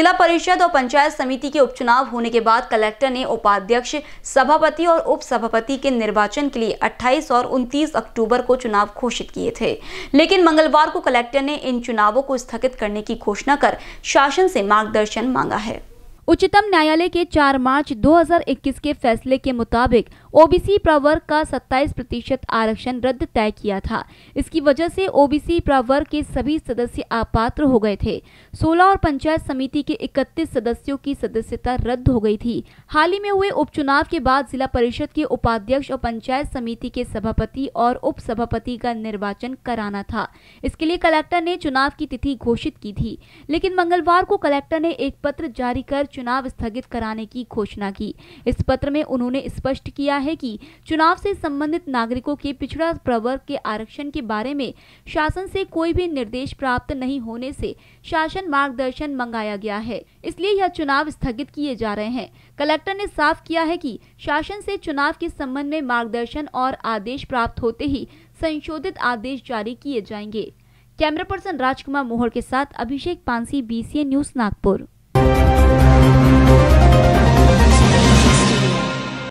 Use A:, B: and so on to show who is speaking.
A: जिला परिषद और पंचायत समिति के उपचुनाव होने के बाद कलेक्टर ने उपाध्यक्ष सभापति और उप सभापति के निर्वाचन के लिए 28 और 29 अक्टूबर को चुनाव घोषित किए थे लेकिन मंगलवार को कलेक्टर ने इन चुनावों को स्थगित करने की घोषणा कर शासन से मार्गदर्शन मांगा है उच्चतम न्यायालय के 4 मार्च 2021 के फैसले के मुताबिक ओबीसी प्रवर्ग का 27 प्रतिशत आरक्षण रद्द तय किया था इसकी वजह से ओबीसी प्रवर्ग के सभी सदस्य अपात्र हो गए थे 16 और पंचायत समिति के 31 सदस्यों की सदस्यता रद्द हो गई थी हाल ही में हुए उपचुनाव के बाद जिला परिषद के उपाध्यक्ष और पंचायत समिति के सभापति और उप सभापति का निर्वाचन कराना था इसके लिए कलेक्टर ने चुनाव की तिथि घोषित की थी लेकिन मंगलवार को कलेक्टर ने एक पत्र जारी कर चुनाव स्थगित कराने की घोषणा की इस पत्र में उन्होंने स्पष्ट किया है कि चुनाव से संबंधित नागरिकों के पिछड़ा प्रवर्ग के आरक्षण के बारे में शासन से कोई भी निर्देश प्राप्त नहीं होने से शासन मार्गदर्शन मंगाया गया है इसलिए यह चुनाव स्थगित किए जा रहे हैं कलेक्टर ने साफ किया है कि शासन से चुनाव के संबंध में मार्गदर्शन और आदेश प्राप्त होते ही संशोधित आदेश जारी किए जाएंगे कैमरा पर्सन राजकुमार मोहर के साथ अभिषेक पांसी बीसीएन न्यूज नागपुर